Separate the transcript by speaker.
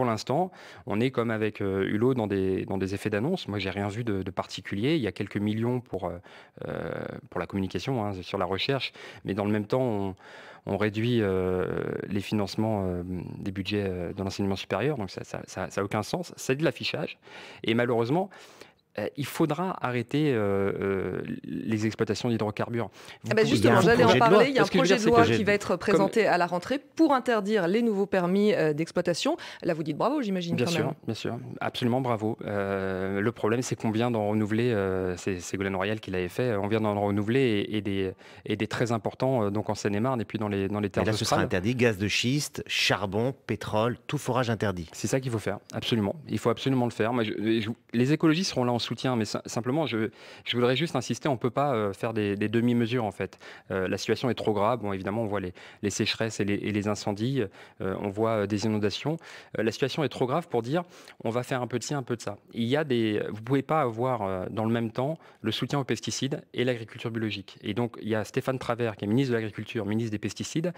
Speaker 1: Pour l'instant, on est comme avec euh, Hulot dans des, effets d'annonce. Moi, j'ai rien vu de, particulier. Il y a quelques millions pour, euh, euh, la communication, hein, sur la recherche, mais dans le même temps, on, réduit les financements des budgets de l'enseignement supérieur, donc ça n'a aucun sens. C'est de l'affichage. Et malheureusement, euh, il faudra arrêter euh, euh, les exploitations d'hydrocarbures. Ah bah justement, j'allais en parler. Il y a un projet de loi qui va être présenté
Speaker 2: à la rentrée pour interdire les nouveaux permis d'exploitation. Là, vous dites bravo, j'imagine. Bien sûr,
Speaker 1: bien sûr, absolument bravo. le problème, c'est qu'on vient d'en renouveler. c'est golan Royal qui l'avait fait. On vient d'en renouveler et, des, des très importants, donc en Seine-et-Marne et puis dans les dans les terres. Et là, ce sera interdit gaz de schiste, charbon, pétrole, tout forage interdit. C'est ça qu'il faut faire, absolument. Il faut absolument le faire. les écologistes seront là en soutien, mais simplement, je, voudrais juste insister, on ne peut pas euh, faire des, demi-mesures, en fait. Euh, la situation est trop grave. Bon, évidemment, on voit les, sécheresses et les, incendies, euh, on voit des inondations. la situation est trop grave pour dire, on va faire un peu de ci, un peu de ça. Il y a des, vous ne pouvez pas avoir, dans le même temps, le soutien aux pesticides et l'agriculture biologique. Et donc, il y a Stéphane Travers, qui est ministre de l'Agriculture, ministre des Pesticides,